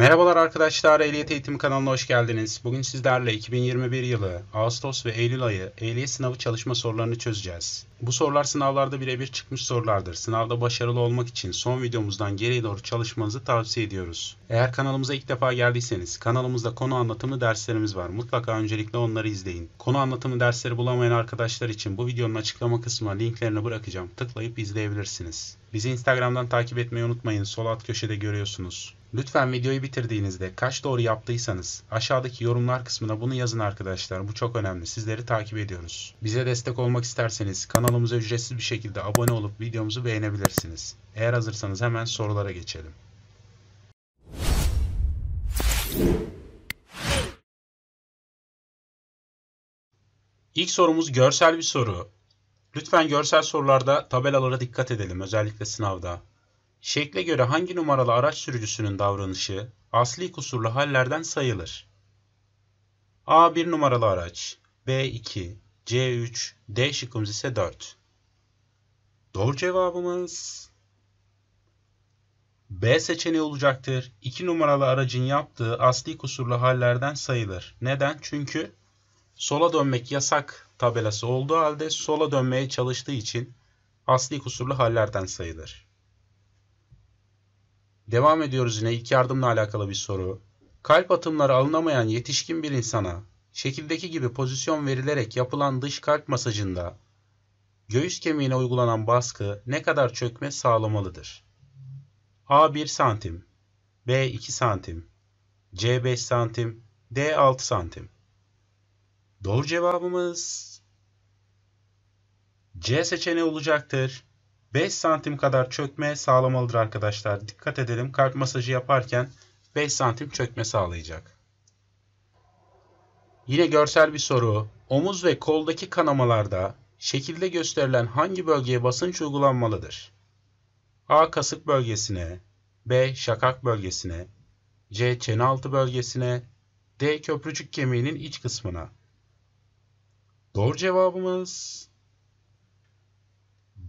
Merhabalar arkadaşlar, Ehliyet Eğitimi kanalına hoş geldiniz. Bugün sizlerle 2021 yılı Ağustos ve Eylül ayı ehliyet sınavı çalışma sorularını çözeceğiz. Bu sorular sınavlarda birebir çıkmış sorulardır. Sınavda başarılı olmak için son videomuzdan geriye doğru çalışmanızı tavsiye ediyoruz. Eğer kanalımıza ilk defa geldiyseniz kanalımızda konu anlatımlı derslerimiz var. Mutlaka öncelikle onları izleyin. Konu anlatımlı dersleri bulamayan arkadaşlar için bu videonun açıklama kısmına linklerini bırakacağım. Tıklayıp izleyebilirsiniz. Bizi Instagram'dan takip etmeyi unutmayın. Sol alt köşede görüyorsunuz. Lütfen videoyu bitirdiğinizde kaç doğru yaptıysanız aşağıdaki yorumlar kısmına bunu yazın arkadaşlar. Bu çok önemli. Sizleri takip ediyoruz. Bize destek olmak isterseniz kanalımıza ücretsiz bir şekilde abone olup videomuzu beğenebilirsiniz. Eğer hazırsanız hemen sorulara geçelim. İlk sorumuz görsel bir soru. Lütfen görsel sorularda tabelalara dikkat edelim özellikle sınavda. Şekle göre hangi numaralı araç sürücüsünün davranışı asli kusurlu hallerden sayılır? A 1 numaralı araç, B 2, C 3, D şıkkımız ise 4. Doğru cevabımız B seçeneği olacaktır. 2 numaralı aracın yaptığı asli kusurlu hallerden sayılır. Neden? Çünkü sola dönmek yasak tabelası olduğu halde sola dönmeye çalıştığı için asli kusurlu hallerden sayılır. Devam ediyoruz yine ilk yardımla alakalı bir soru. Kalp atımları alınamayan yetişkin bir insana şekildeki gibi pozisyon verilerek yapılan dış kalp masajında göğüs kemiğine uygulanan baskı ne kadar çökme sağlamalıdır? A 1 santim, B 2 santim, C 5 santim, D 6 santim. Doğru cevabımız C seçeneği olacaktır. 5 santim kadar çökme sağlamalıdır arkadaşlar. Dikkat edelim kalp masajı yaparken 5 santim çökme sağlayacak. Yine görsel bir soru. Omuz ve koldaki kanamalarda şekilde gösterilen hangi bölgeye basınç uygulanmalıdır? A. Kasık bölgesine B. Şakak bölgesine C. Çene altı bölgesine D. Köprücük kemiğinin iç kısmına Doğru cevabımız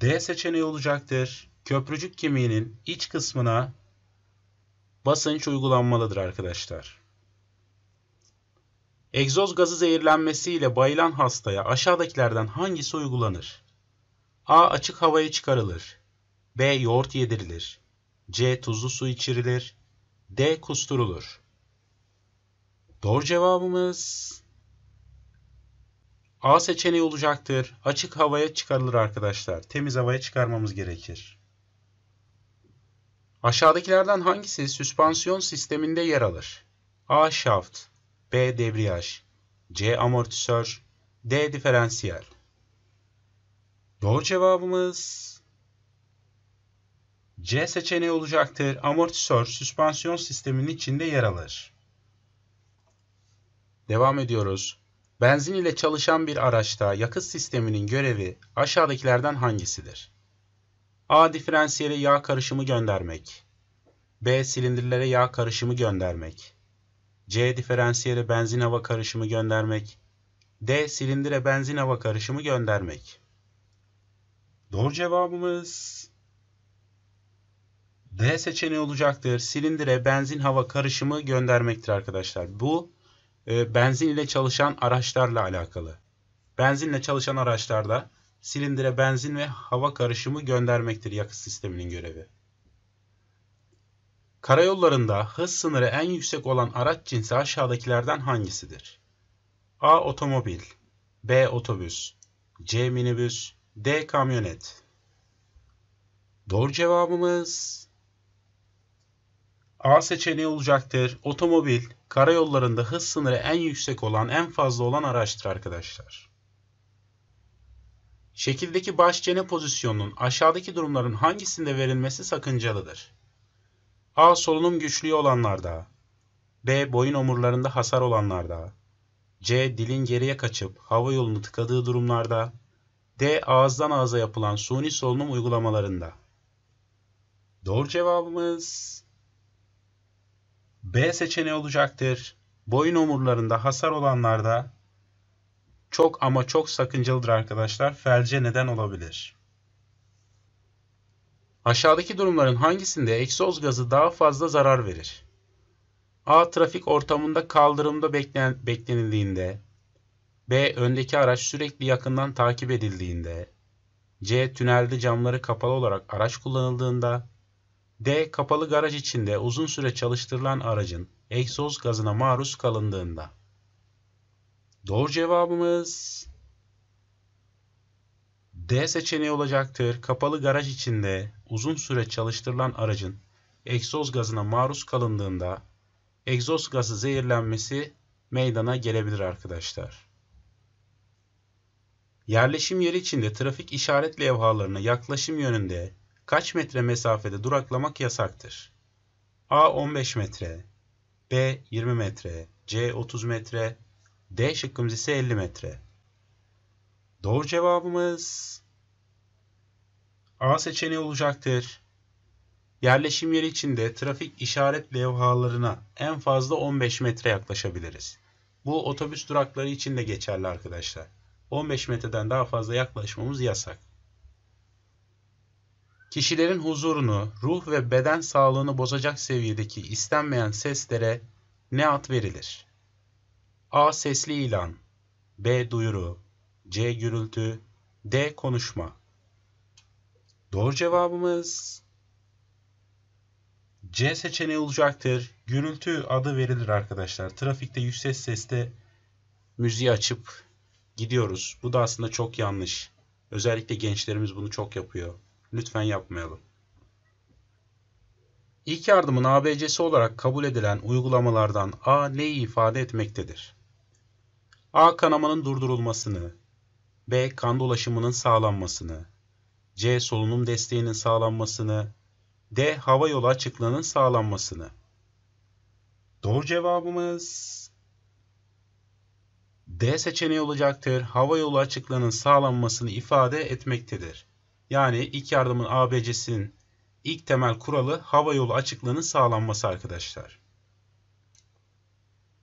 D seçeneği olacaktır. Köprücük kemiğinin iç kısmına basınç uygulanmalıdır arkadaşlar. Egzoz gazı zehirlenmesiyle bayılan hastaya aşağıdakilerden hangisi uygulanır? A. Açık havaya çıkarılır. B. Yoğurt yedirilir. C. Tuzlu su içirilir. D. Kusturulur. Doğru cevabımız A seçeneği olacaktır. Açık havaya çıkarılır arkadaşlar. Temiz havaya çıkarmamız gerekir. Aşağıdakilerden hangisi süspansiyon sisteminde yer alır? A. Şaft B. Debriyaj C. Amortisör D. Diferansiyel Doğru cevabımız C seçeneği olacaktır. Amortisör süspansiyon sisteminin içinde yer alır. Devam ediyoruz. Benzin ile çalışan bir araçta yakıt sisteminin görevi aşağıdakilerden hangisidir? A. Diferansiyele yağ karışımı göndermek. B. Silindirlere yağ karışımı göndermek. C. Diferansiyele benzin hava karışımı göndermek. D. Silindire benzin hava karışımı göndermek. Doğru cevabımız D seçeneği olacaktır. Silindire benzin hava karışımı göndermektir arkadaşlar. Bu ee, benzin ile çalışan araçlarla alakalı. Benzinle çalışan araçlarda silindire benzin ve hava karışımı göndermektir yakıt sisteminin görevi. Karayollarında hız sınırı en yüksek olan araç cinsi aşağıdakilerden hangisidir? A. Otomobil B. Otobüs C. Minibüs D. Kamyonet Doğru cevabımız A seçeneği olacaktır. Otomobil karayollarında hız sınırı en yüksek olan, en fazla olan araçtır arkadaşlar. Şekildeki baş çene pozisyonunun aşağıdaki durumların hangisinde verilmesi sakıncalıdır? A. Solunum güçlüğü olanlarda. B. Boyun omurlarında hasar olanlarda. C. Dilin geriye kaçıp hava yolunu tıkadığı durumlarda. D. Ağızdan ağza yapılan suni solunum uygulamalarında. Doğru cevabımız B seçeneği olacaktır. Boyun omurlarında hasar olanlarda çok ama çok sakıncalıdır arkadaşlar. Felce neden olabilir. Aşağıdaki durumların hangisinde egzoz gazı daha fazla zarar verir? A. Trafik ortamında kaldırımda beklen beklenildiğinde. B. Öndeki araç sürekli yakından takip edildiğinde. C. Tünelde camları kapalı olarak araç kullanıldığında. D. Kapalı garaj içinde uzun süre çalıştırılan aracın egzoz gazına maruz kalındığında. Doğru cevabımız D seçeneği olacaktır. Kapalı garaj içinde uzun süre çalıştırılan aracın egzoz gazına maruz kalındığında egzoz gazı zehirlenmesi meydana gelebilir arkadaşlar. Yerleşim yeri içinde trafik işaret levhalarına yaklaşım yönünde kaç metre mesafede duraklamak yasaktır? A 15 metre, B 20 metre, C 30 metre, D şıkkımız ise 50 metre. Doğru cevabımız A seçeneği olacaktır. Yerleşim yeri içinde trafik işaret levhalarına en fazla 15 metre yaklaşabiliriz. Bu otobüs durakları için de geçerli arkadaşlar. 15 metreden daha fazla yaklaşmamız yasak. Kişilerin huzurunu, ruh ve beden sağlığını bozacak seviyedeki istenmeyen seslere ne ad verilir? A. Sesli ilan B. Duyuru C. Gürültü D. Konuşma Doğru cevabımız C seçeneği olacaktır. Gürültü adı verilir arkadaşlar. Trafikte yüksek seste müziği açıp gidiyoruz. Bu da aslında çok yanlış. Özellikle gençlerimiz bunu çok yapıyor. Lütfen yapmayalım. İlk yardımın ABC'si olarak kabul edilen uygulamalardan A neyi ifade etmektedir? A. Kanamanın durdurulmasını, B. Kan dolaşımının sağlanmasını, C. Solunum desteğinin sağlanmasını, D. Hava yolu açıklığının sağlanmasını. Doğru cevabımız D seçeneği olacaktır. Hava yolu açıklığının sağlanmasını ifade etmektedir. Yani ilk yardımın ABC'sinin ilk temel kuralı hava yolu açıklığının sağlanması arkadaşlar.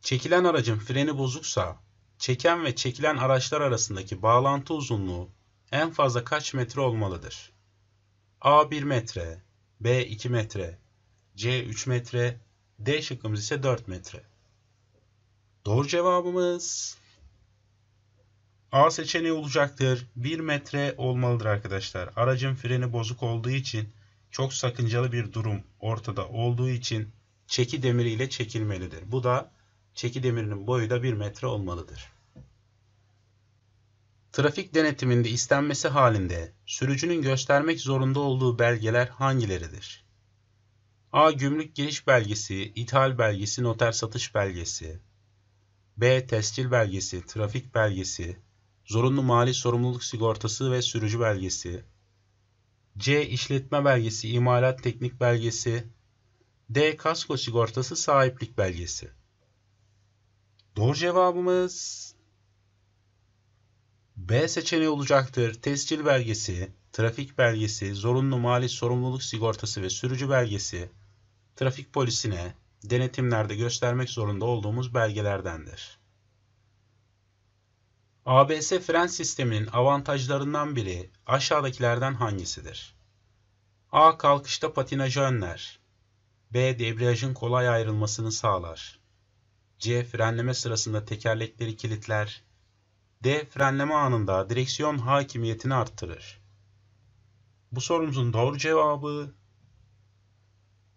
Çekilen aracın freni bozuksa çeken ve çekilen araçlar arasındaki bağlantı uzunluğu en fazla kaç metre olmalıdır? A 1 metre, B 2 metre, C 3 metre, D şıkkımız ise 4 metre. Doğru cevabımız A seçeneği olacaktır. 1 metre olmalıdır arkadaşlar. Aracın freni bozuk olduğu için çok sakıncalı bir durum ortada olduğu için çeki demiriyle çekilmelidir. Bu da çeki demirinin boyu da 1 metre olmalıdır. Trafik denetiminde istenmesi halinde sürücünün göstermek zorunda olduğu belgeler hangileridir? A. Gümrük giriş belgesi, ithal belgesi, noter satış belgesi. B. Tescil belgesi, trafik belgesi, zorunlu mali sorumluluk sigortası ve sürücü belgesi, C. işletme belgesi, imalat teknik belgesi, D. Kasko sigortası, sahiplik belgesi. Doğru cevabımız B seçeneği olacaktır. Tescil belgesi, trafik belgesi, zorunlu mali sorumluluk sigortası ve sürücü belgesi trafik polisine denetimlerde göstermek zorunda olduğumuz belgelerdendir. ABS fren sisteminin avantajlarından biri aşağıdakilerden hangisidir? A. Kalkışta patinajı önler. B. Debriyajın kolay ayrılmasını sağlar. C. Frenleme sırasında tekerlekleri kilitler. D. Frenleme anında direksiyon hakimiyetini arttırır. Bu sorumuzun doğru cevabı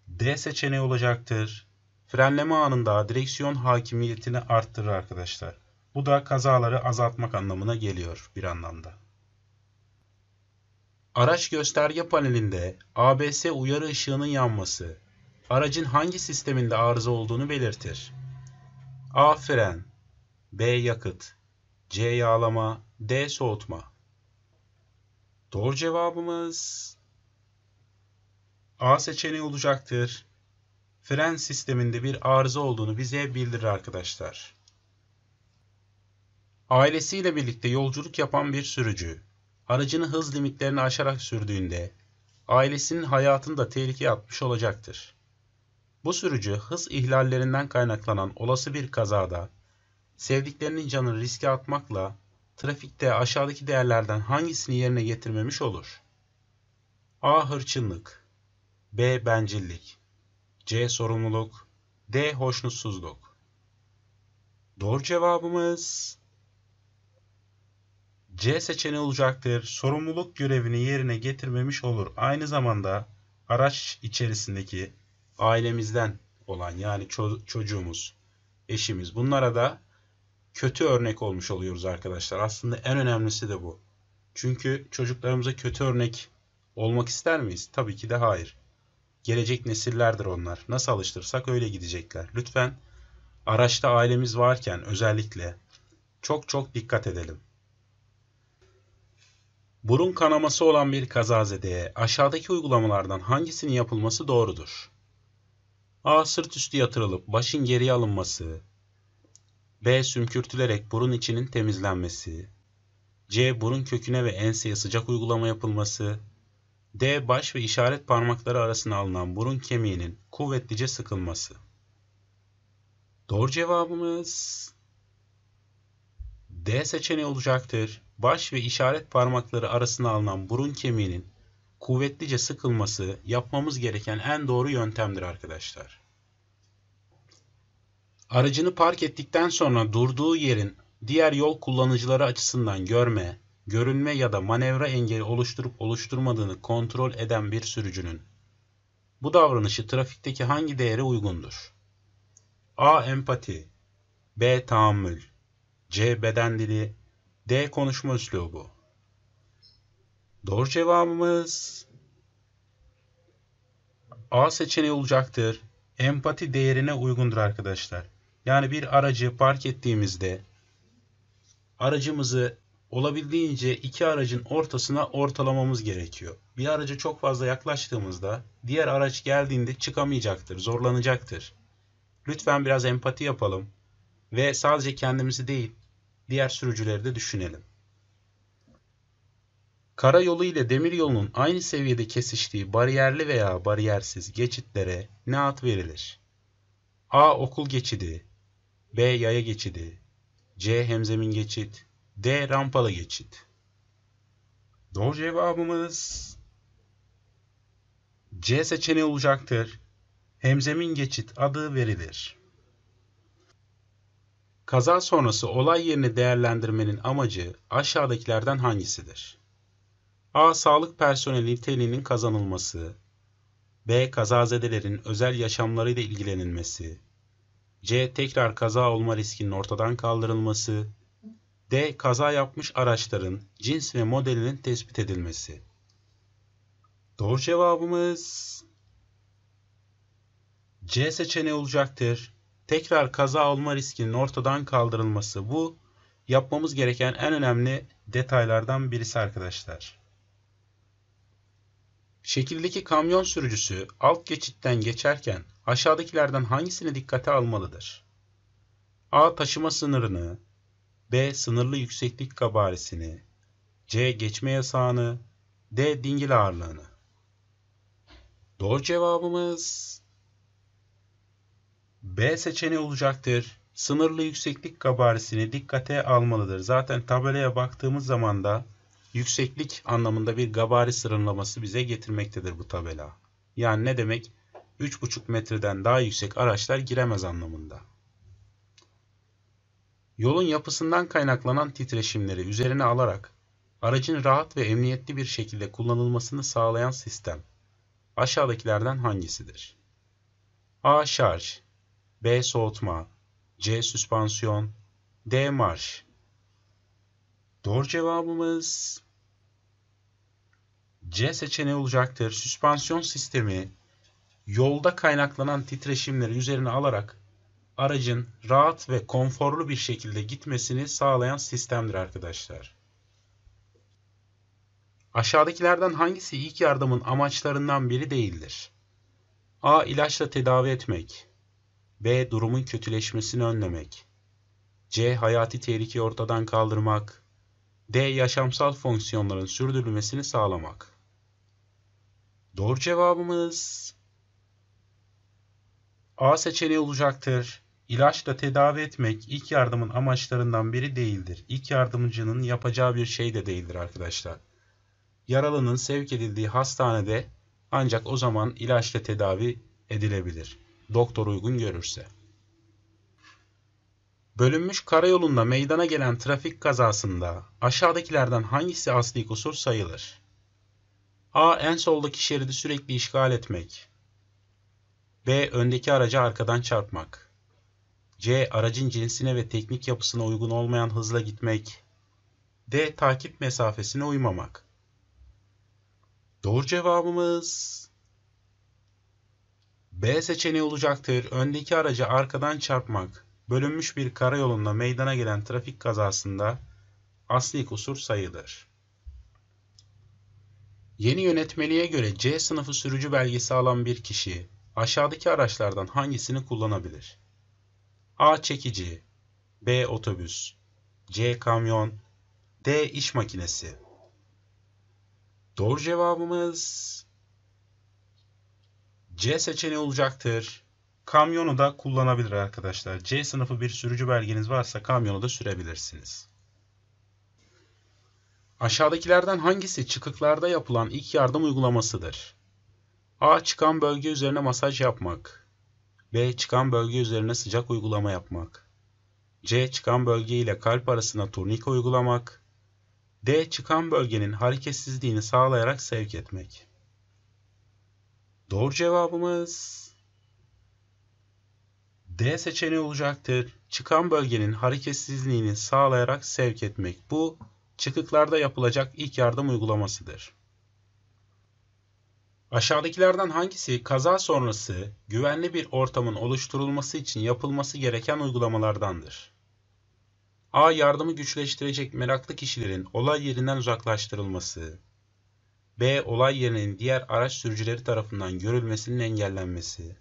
D seçeneği olacaktır. Frenleme anında direksiyon hakimiyetini arttırır arkadaşlar. Bu da kazaları azaltmak anlamına geliyor bir anlamda. Araç gösterge panelinde ABS uyarı ışığının yanması aracın hangi sisteminde arıza olduğunu belirtir. A fren, B yakıt, C yağlama, D soğutma. Doğru cevabımız A seçeneği olacaktır. Fren sisteminde bir arıza olduğunu bize bildirir arkadaşlar. Ailesiyle birlikte yolculuk yapan bir sürücü, aracını hız limitlerini aşarak sürdüğünde ailesinin hayatını da tehlikeye atmış olacaktır. Bu sürücü hız ihlallerinden kaynaklanan olası bir kazada sevdiklerinin canını riske atmakla trafikte aşağıdaki değerlerden hangisini yerine getirmemiş olur? A. Hırçınlık B. Bencillik C. Sorumluluk D. Hoşnutsuzluk Doğru cevabımız C seçeneği olacaktır. Sorumluluk görevini yerine getirmemiş olur. Aynı zamanda araç içerisindeki ailemizden olan yani ço- çocuğumuz, eşimiz bunlara da kötü örnek olmuş oluyoruz arkadaşlar. Aslında en önemlisi de bu. Çünkü çocuklarımıza kötü örnek olmak ister miyiz? Tabii ki de hayır. Gelecek nesillerdir onlar. Nasıl alıştırsak öyle gidecekler. Lütfen araçta ailemiz varken özellikle çok çok dikkat edelim. Burun kanaması olan bir kazazedeye aşağıdaki uygulamalardan hangisinin yapılması doğrudur? A. Sırt üstü yatırılıp başın geriye alınması. B. Sümkürtülerek burun içinin temizlenmesi. C. Burun köküne ve enseye sıcak uygulama yapılması. D. Baş ve işaret parmakları arasına alınan burun kemiğinin kuvvetlice sıkılması. Doğru cevabımız D seçeneği olacaktır baş ve işaret parmakları arasına alınan burun kemiğinin kuvvetlice sıkılması yapmamız gereken en doğru yöntemdir arkadaşlar. Aracını park ettikten sonra durduğu yerin diğer yol kullanıcıları açısından görme, görünme ya da manevra engeli oluşturup oluşturmadığını kontrol eden bir sürücünün bu davranışı trafikteki hangi değere uygundur? A. Empati B. Tahammül C. Beden dili D. Konuşma üslubu. Doğru cevabımız A seçeneği olacaktır. Empati değerine uygundur arkadaşlar. Yani bir aracı park ettiğimizde aracımızı olabildiğince iki aracın ortasına ortalamamız gerekiyor. Bir araca çok fazla yaklaştığımızda diğer araç geldiğinde çıkamayacaktır, zorlanacaktır. Lütfen biraz empati yapalım ve sadece kendimizi değil, diğer sürücüleri de düşünelim. Kara yolu ile demiryolunun aynı seviyede kesiştiği bariyerli veya bariyersiz geçitlere ne ad verilir? A. Okul geçidi B. Yaya geçidi C. Hemzemin geçit D. Rampalı geçit Doğru cevabımız C seçeneği olacaktır. Hemzemin geçit adı verilir. Kaza sonrası olay yerini değerlendirmenin amacı aşağıdakilerden hangisidir? A. Sağlık personeli niteliğinin kazanılması. B. Kazazedelerin özel yaşamlarıyla ilgilenilmesi. C. Tekrar kaza olma riskinin ortadan kaldırılması. D. Kaza yapmış araçların cins ve modelinin tespit edilmesi. Doğru cevabımız C seçeneği olacaktır tekrar kaza olma riskinin ortadan kaldırılması bu yapmamız gereken en önemli detaylardan birisi arkadaşlar. Şekildeki kamyon sürücüsü alt geçitten geçerken aşağıdakilerden hangisini dikkate almalıdır? A. Taşıma sınırını, B. Sınırlı yükseklik kabaresini, C. Geçme yasağını, D. Dingil ağırlığını. Doğru cevabımız B seçeneği olacaktır. Sınırlı yükseklik kabarisini dikkate almalıdır. Zaten tabelaya baktığımız zaman da yükseklik anlamında bir gabari sınırlaması bize getirmektedir bu tabela. Yani ne demek? 3,5 metreden daha yüksek araçlar giremez anlamında. Yolun yapısından kaynaklanan titreşimleri üzerine alarak aracın rahat ve emniyetli bir şekilde kullanılmasını sağlayan sistem aşağıdakilerden hangisidir? A. Şarj B. Soğutma C. Süspansiyon D. Marş Doğru cevabımız C seçeneği olacaktır. Süspansiyon sistemi yolda kaynaklanan titreşimleri üzerine alarak aracın rahat ve konforlu bir şekilde gitmesini sağlayan sistemdir arkadaşlar. Aşağıdakilerden hangisi ilk yardımın amaçlarından biri değildir? A. İlaçla tedavi etmek B. Durumun kötüleşmesini önlemek. C. Hayati tehlikeyi ortadan kaldırmak. D. Yaşamsal fonksiyonların sürdürülmesini sağlamak. Doğru cevabımız A seçeneği olacaktır. İlaçla tedavi etmek ilk yardımın amaçlarından biri değildir. İlk yardımcının yapacağı bir şey de değildir arkadaşlar. Yaralının sevk edildiği hastanede ancak o zaman ilaçla tedavi edilebilir doktor uygun görürse. Bölünmüş karayolunda meydana gelen trafik kazasında aşağıdakilerden hangisi asli kusur sayılır? A. En soldaki şeridi sürekli işgal etmek. B. Öndeki aracı arkadan çarpmak. C. Aracın cinsine ve teknik yapısına uygun olmayan hızla gitmek. D. Takip mesafesine uymamak. Doğru cevabımız B seçeneği olacaktır. Öndeki aracı arkadan çarpmak bölünmüş bir karayolunda meydana gelen trafik kazasında asli kusur sayılır. Yeni yönetmeliğe göre C sınıfı sürücü belgesi alan bir kişi aşağıdaki araçlardan hangisini kullanabilir? A. Çekici B. Otobüs C. Kamyon D. İş makinesi Doğru cevabımız C seçeneği olacaktır. Kamyonu da kullanabilir arkadaşlar. C sınıfı bir sürücü belgeniz varsa kamyonu da sürebilirsiniz. Aşağıdakilerden hangisi çıkıklarda yapılan ilk yardım uygulamasıdır? A. Çıkan bölge üzerine masaj yapmak. B. Çıkan bölge üzerine sıcak uygulama yapmak. C. Çıkan bölge ile kalp arasına turnike uygulamak. D. Çıkan bölgenin hareketsizliğini sağlayarak sevk etmek. Doğru cevabımız D seçeneği olacaktır. Çıkan bölgenin hareketsizliğini sağlayarak sevk etmek. Bu çıkıklarda yapılacak ilk yardım uygulamasıdır. Aşağıdakilerden hangisi kaza sonrası güvenli bir ortamın oluşturulması için yapılması gereken uygulamalardandır? A. Yardımı güçleştirecek meraklı kişilerin olay yerinden uzaklaştırılması. B. Olay yerinin diğer araç sürücüleri tarafından görülmesinin engellenmesi.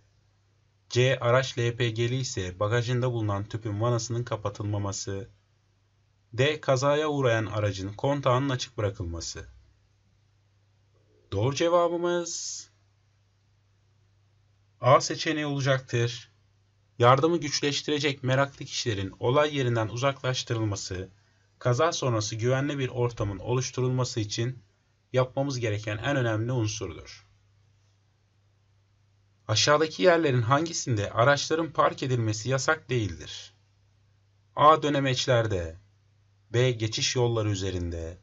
C. Araç LPG'li ise bagajında bulunan tüpün vanasının kapatılmaması. D. Kazaya uğrayan aracın kontağının açık bırakılması. Doğru cevabımız A seçeneği olacaktır. Yardımı güçleştirecek meraklı kişilerin olay yerinden uzaklaştırılması, kaza sonrası güvenli bir ortamın oluşturulması için yapmamız gereken en önemli unsurdur. Aşağıdaki yerlerin hangisinde araçların park edilmesi yasak değildir? A. Dönemeçlerde B. Geçiş yolları üzerinde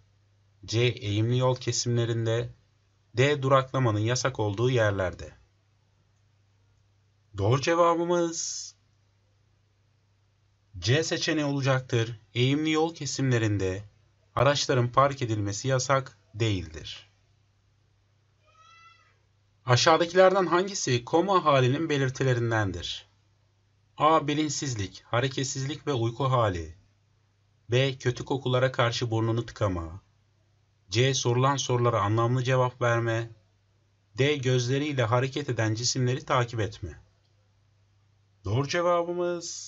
C. Eğimli yol kesimlerinde D. Duraklamanın yasak olduğu yerlerde Doğru cevabımız C seçeneği olacaktır. Eğimli yol kesimlerinde araçların park edilmesi yasak değildir. Aşağıdakilerden hangisi koma halinin belirtilerindendir? A. Bilinçsizlik, hareketsizlik ve uyku hali. B. Kötü kokulara karşı burnunu tıkama. C. Sorulan sorulara anlamlı cevap verme. D. Gözleriyle hareket eden cisimleri takip etme. Doğru cevabımız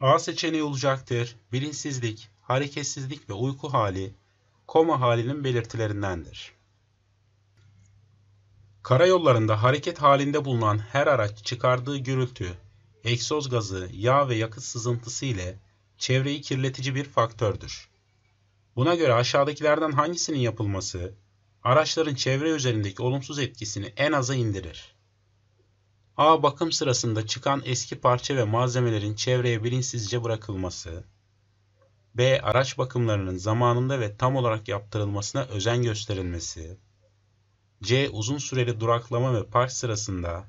A seçeneği olacaktır. Bilinçsizlik, hareketsizlik ve uyku hali koma halinin belirtilerindendir. Karayollarında hareket halinde bulunan her araç çıkardığı gürültü, egzoz gazı, yağ ve yakıt sızıntısı ile çevreyi kirletici bir faktördür. Buna göre aşağıdakilerden hangisinin yapılması araçların çevre üzerindeki olumsuz etkisini en aza indirir? A. Bakım sırasında çıkan eski parça ve malzemelerin çevreye bilinçsizce bırakılması. B. araç bakımlarının zamanında ve tam olarak yaptırılmasına özen gösterilmesi. C. Uzun süreli duraklama ve park sırasında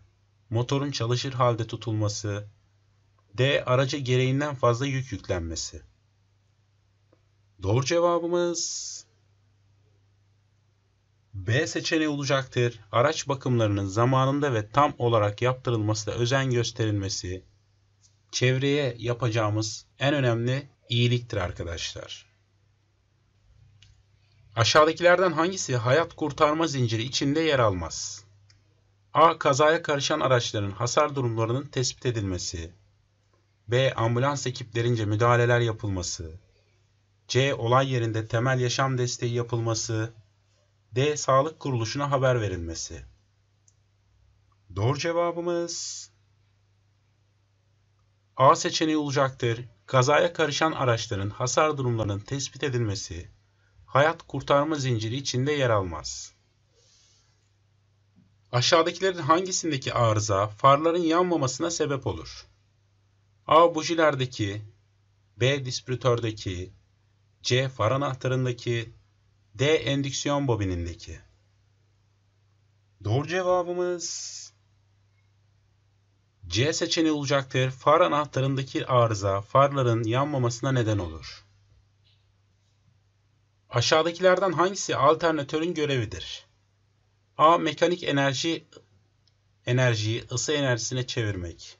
motorun çalışır halde tutulması. D. Araca gereğinden fazla yük yüklenmesi. Doğru cevabımız B seçeneği olacaktır. Araç bakımlarının zamanında ve tam olarak yaptırılmasına özen gösterilmesi, çevreye yapacağımız en önemli iyiliktir arkadaşlar. Aşağıdakilerden hangisi hayat kurtarma zinciri içinde yer almaz? A. Kazaya karışan araçların hasar durumlarının tespit edilmesi. B. Ambulans ekiplerince müdahaleler yapılması. C. Olay yerinde temel yaşam desteği yapılması. D. Sağlık kuruluşuna haber verilmesi. Doğru cevabımız A seçeneği olacaktır. Kazaya karışan araçların hasar durumlarının tespit edilmesi, hayat kurtarma zinciri içinde yer almaz. Aşağıdakilerin hangisindeki arıza farların yanmamasına sebep olur? A. Bujilerdeki B. Dispiratördeki C. Far anahtarındaki D. Endüksiyon bobinindeki Doğru cevabımız C seçeneği olacaktır. Far anahtarındaki arıza farların yanmamasına neden olur. Aşağıdakilerden hangisi alternatörün görevidir? A. Mekanik enerji enerjiyi ısı enerjisine çevirmek.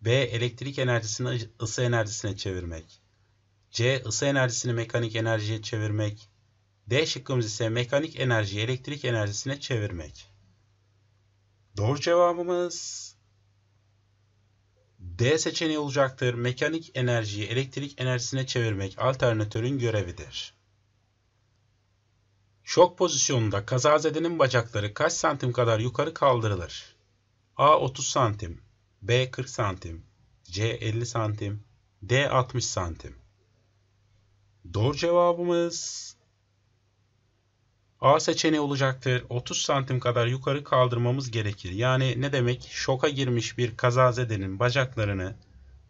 B. Elektrik enerjisini ısı enerjisine çevirmek. C. Isı enerjisini mekanik enerjiye çevirmek. D şıkkımız ise mekanik enerjiyi elektrik enerjisine çevirmek. Doğru cevabımız D seçeneği olacaktır. Mekanik enerjiyi elektrik enerjisine çevirmek alternatörün görevidir. Şok pozisyonunda kazazedenin bacakları kaç santim kadar yukarı kaldırılır? A 30 santim, B 40 santim, C 50 santim, D 60 santim. Doğru cevabımız A seçeneği olacaktır. 30 santim kadar yukarı kaldırmamız gerekir. Yani ne demek? Şoka girmiş bir kazazedenin bacaklarını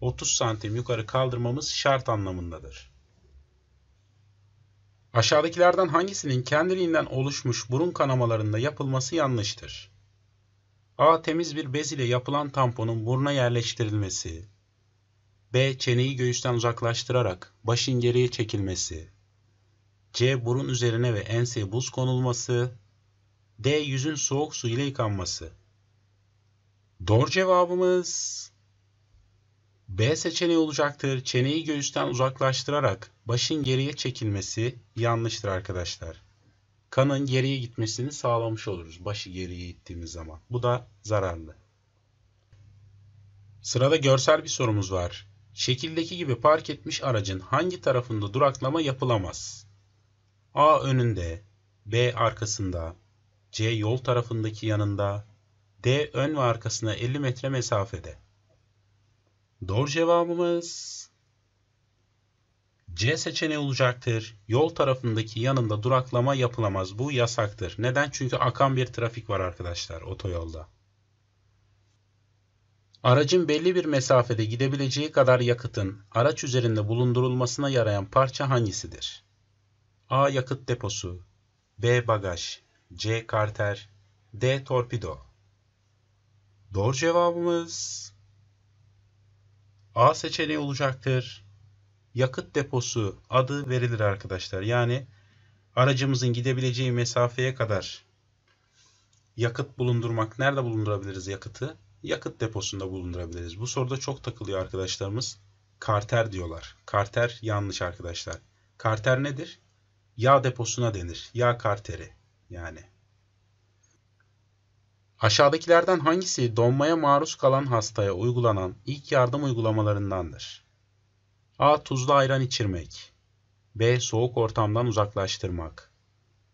30 santim yukarı kaldırmamız şart anlamındadır. Aşağıdakilerden hangisinin kendiliğinden oluşmuş burun kanamalarında yapılması yanlıştır? A. Temiz bir bez ile yapılan tamponun buruna yerleştirilmesi. B. Çeneyi göğüsten uzaklaştırarak başın geriye çekilmesi. C. Burun üzerine ve enseye buz konulması. D. Yüzün soğuk su ile yıkanması. Doğru cevabımız B seçeneği olacaktır. Çeneyi göğüsten uzaklaştırarak başın geriye çekilmesi yanlıştır arkadaşlar. Kanın geriye gitmesini sağlamış oluruz başı geriye ittiğimiz zaman. Bu da zararlı. Sırada görsel bir sorumuz var. Şekildeki gibi park etmiş aracın hangi tarafında duraklama yapılamaz? A önünde, B arkasında, C yol tarafındaki yanında, D ön ve arkasına 50 metre mesafede. Doğru cevabımız C seçeneği olacaktır. Yol tarafındaki yanında duraklama yapılamaz. Bu yasaktır. Neden? Çünkü akan bir trafik var arkadaşlar otoyolda. Aracın belli bir mesafede gidebileceği kadar yakıtın araç üzerinde bulundurulmasına yarayan parça hangisidir? A. Yakıt deposu B. Bagaj C. Karter D. Torpido Doğru cevabımız A seçeneği olacaktır. Yakıt deposu adı verilir arkadaşlar. Yani aracımızın gidebileceği mesafeye kadar yakıt bulundurmak. Nerede bulundurabiliriz yakıtı? Yakıt deposunda bulundurabiliriz. Bu soruda çok takılıyor arkadaşlarımız. Karter diyorlar. Karter yanlış arkadaşlar. Karter nedir? yağ deposuna denir. Yağ karteri yani. Aşağıdakilerden hangisi donmaya maruz kalan hastaya uygulanan ilk yardım uygulamalarındandır? A. Tuzlu ayran içirmek. B. Soğuk ortamdan uzaklaştırmak.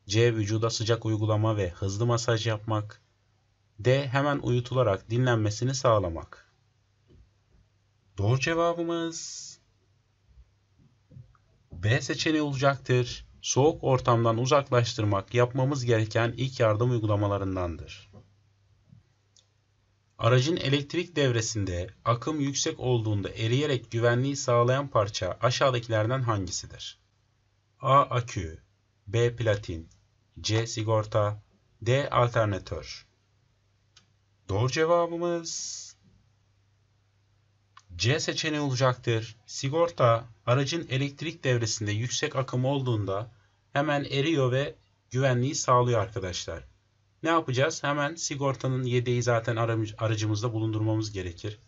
C. Vücuda sıcak uygulama ve hızlı masaj yapmak. D. Hemen uyutularak dinlenmesini sağlamak. Doğru cevabımız B seçeneği olacaktır soğuk ortamdan uzaklaştırmak yapmamız gereken ilk yardım uygulamalarındandır. Aracın elektrik devresinde akım yüksek olduğunda eriyerek güvenliği sağlayan parça aşağıdakilerden hangisidir? A. Akü B. Platin C. Sigorta D. Alternatör Doğru cevabımız C seçeneği olacaktır. Sigorta aracın elektrik devresinde yüksek akım olduğunda hemen eriyor ve güvenliği sağlıyor arkadaşlar. Ne yapacağız? Hemen sigortanın yedeği zaten aracımızda bulundurmamız gerekir.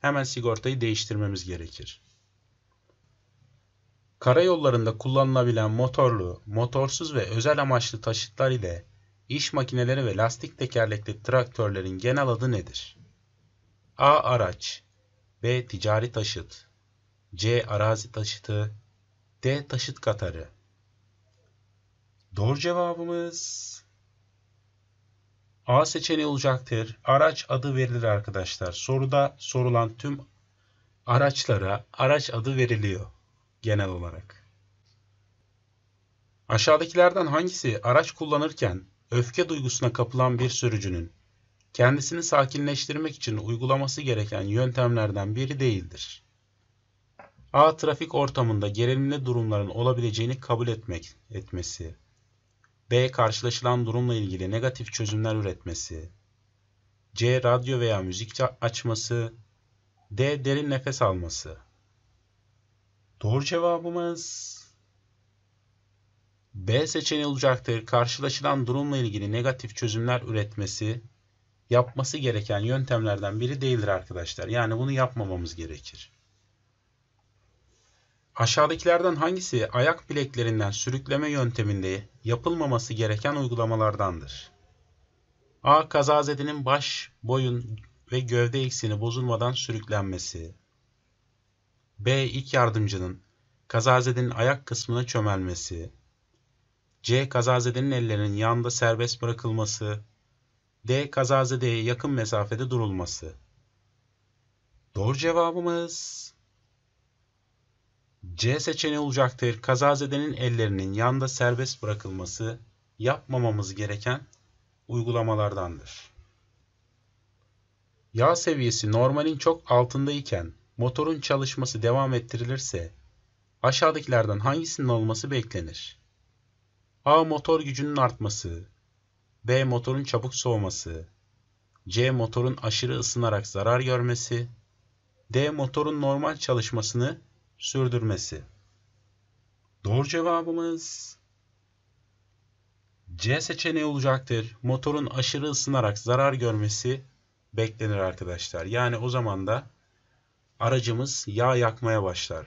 Hemen sigortayı değiştirmemiz gerekir. Karayollarında kullanılabilen motorlu, motorsuz ve özel amaçlı taşıtlar ile iş makineleri ve lastik tekerlekli traktörlerin genel adı nedir? A. Araç B. Ticari taşıt C. Arazi taşıtı D. Taşıt katarı Doğru cevabımız A seçeneği olacaktır. Araç adı verilir arkadaşlar. Soruda sorulan tüm araçlara araç adı veriliyor genel olarak. Aşağıdakilerden hangisi araç kullanırken öfke duygusuna kapılan bir sürücünün kendisini sakinleştirmek için uygulaması gereken yöntemlerden biri değildir. A. Trafik ortamında gerilimli durumların olabileceğini kabul etmek etmesi. B. Karşılaşılan durumla ilgili negatif çözümler üretmesi. C. Radyo veya müzik açması. D. Derin nefes alması. Doğru cevabımız B seçeneği olacaktır. Karşılaşılan durumla ilgili negatif çözümler üretmesi yapması gereken yöntemlerden biri değildir arkadaşlar. Yani bunu yapmamamız gerekir. Aşağıdakilerden hangisi ayak bileklerinden sürükleme yönteminde yapılmaması gereken uygulamalardandır? A. Kazazedinin baş, boyun ve gövde eksini bozulmadan sürüklenmesi. B. İlk yardımcının kazazedenin ayak kısmına çömelmesi. C. Kazazedenin ellerinin yanda serbest bırakılması. D. Kazazedeye yakın mesafede durulması. Doğru cevabımız C seçeneği olacaktır. Kazazedenin ellerinin yanda serbest bırakılması yapmamamız gereken uygulamalardandır. Yağ seviyesi normalin çok altındayken motorun çalışması devam ettirilirse aşağıdakilerden hangisinin olması beklenir? A. Motor gücünün artması B. Motorun çabuk soğuması. C. Motorun aşırı ısınarak zarar görmesi. D. Motorun normal çalışmasını sürdürmesi. Doğru cevabımız C seçeneği olacaktır. Motorun aşırı ısınarak zarar görmesi beklenir arkadaşlar. Yani o zaman da aracımız yağ yakmaya başlar.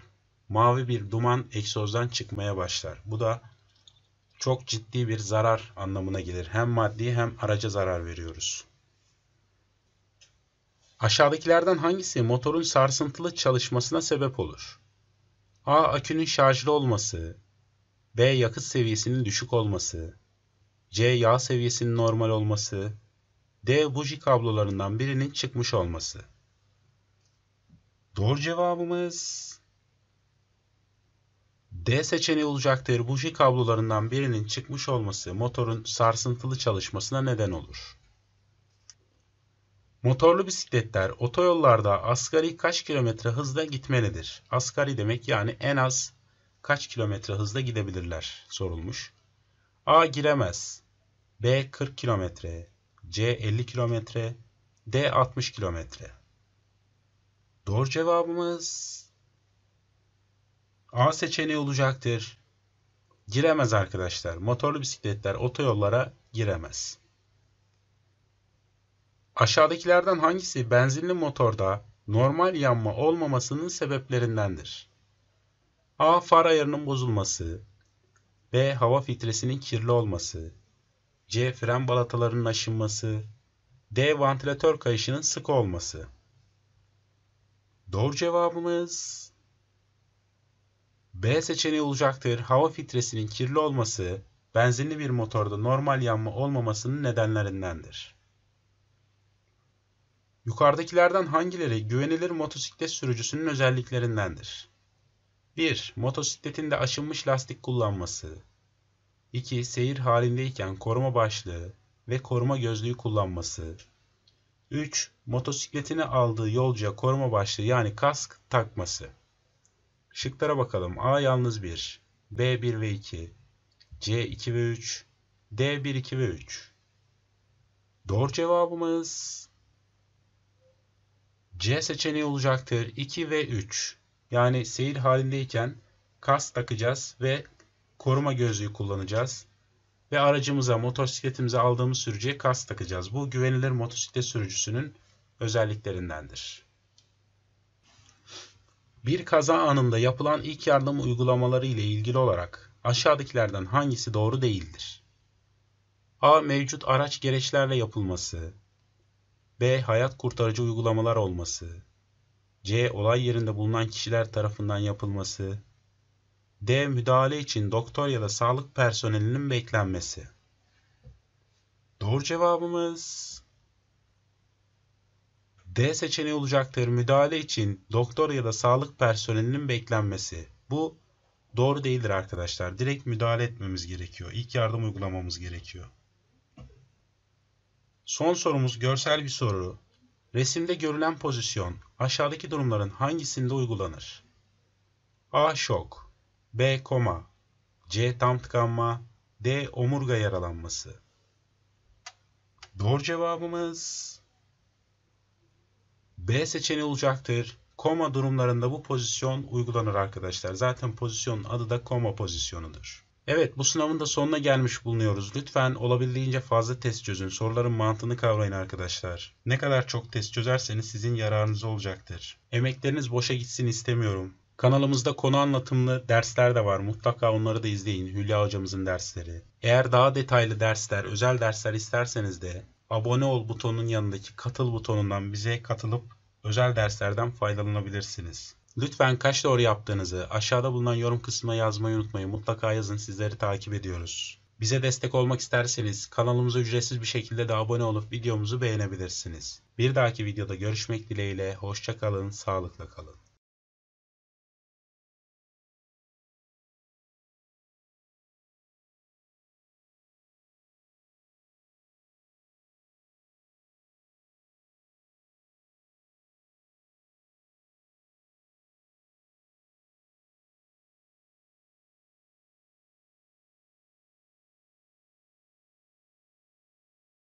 Mavi bir duman egzozdan çıkmaya başlar. Bu da çok ciddi bir zarar anlamına gelir. Hem maddi hem araca zarar veriyoruz. Aşağıdakilerden hangisi motorun sarsıntılı çalışmasına sebep olur? A. Akünün şarjlı olması B. Yakıt seviyesinin düşük olması C. Yağ seviyesinin normal olması D. Buji kablolarından birinin çıkmış olması Doğru cevabımız D seçeneği olacaktır. Buji kablolarından birinin çıkmış olması motorun sarsıntılı çalışmasına neden olur. Motorlu bisikletler otoyollarda asgari kaç kilometre hızla gitmelidir? Asgari demek yani en az kaç kilometre hızla gidebilirler sorulmuş. A giremez. B 40 kilometre. C 50 kilometre. D 60 kilometre. Doğru cevabımız A seçeneği olacaktır. Giremez arkadaşlar. Motorlu bisikletler otoyollara giremez. Aşağıdakilerden hangisi benzinli motorda normal yanma olmamasının sebeplerindendir? A. Far ayarının bozulması. B. Hava filtresinin kirli olması. C. Fren balatalarının aşınması. D. Vantilatör kayışının sıkı olması. Doğru cevabımız B seçeneği olacaktır. Hava filtresinin kirli olması, benzinli bir motorda normal yanma olmamasının nedenlerindendir. Yukarıdakilerden hangileri güvenilir motosiklet sürücüsünün özelliklerindendir? 1. Motosikletinde aşınmış lastik kullanması. 2. Seyir halindeyken koruma başlığı ve koruma gözlüğü kullanması. 3. Motosikletini aldığı yolcuya koruma başlığı yani kask takması. Şıklara bakalım. A yalnız 1, B 1 ve 2, C 2 ve 3, D 1 2 ve 3. Doğru cevabımız C seçeneği olacaktır. 2 ve 3. Yani seyir halindeyken kas takacağız ve koruma gözlüğü kullanacağız. Ve aracımıza, motosikletimize aldığımız sürücüye kas takacağız. Bu güvenilir motosiklet sürücüsünün özelliklerindendir. Bir kaza anında yapılan ilk yardım uygulamaları ile ilgili olarak aşağıdakilerden hangisi doğru değildir? A. Mevcut araç gereçlerle yapılması. B. Hayat kurtarıcı uygulamalar olması. C. Olay yerinde bulunan kişiler tarafından yapılması. D. Müdahale için doktor ya da sağlık personelinin beklenmesi. Doğru cevabımız D seçeneği olacaktır. Müdahale için doktor ya da sağlık personelinin beklenmesi. Bu doğru değildir arkadaşlar. Direkt müdahale etmemiz gerekiyor. İlk yardım uygulamamız gerekiyor. Son sorumuz görsel bir soru. Resimde görülen pozisyon aşağıdaki durumların hangisinde uygulanır? A. Şok B. Koma C. Tam tıkanma D. Omurga yaralanması Doğru cevabımız B seçeneği olacaktır. Koma durumlarında bu pozisyon uygulanır arkadaşlar. Zaten pozisyonun adı da koma pozisyonudur. Evet bu sınavın da sonuna gelmiş bulunuyoruz. Lütfen olabildiğince fazla test çözün. Soruların mantığını kavrayın arkadaşlar. Ne kadar çok test çözerseniz sizin yararınız olacaktır. Emekleriniz boşa gitsin istemiyorum. Kanalımızda konu anlatımlı dersler de var. Mutlaka onları da izleyin. Hülya hocamızın dersleri. Eğer daha detaylı dersler, özel dersler isterseniz de abone ol butonunun yanındaki katıl butonundan bize katılıp özel derslerden faydalanabilirsiniz. Lütfen kaç doğru yaptığınızı aşağıda bulunan yorum kısmına yazmayı unutmayın. Mutlaka yazın sizleri takip ediyoruz. Bize destek olmak isterseniz kanalımıza ücretsiz bir şekilde de abone olup videomuzu beğenebilirsiniz. Bir dahaki videoda görüşmek dileğiyle hoşçakalın, sağlıkla kalın.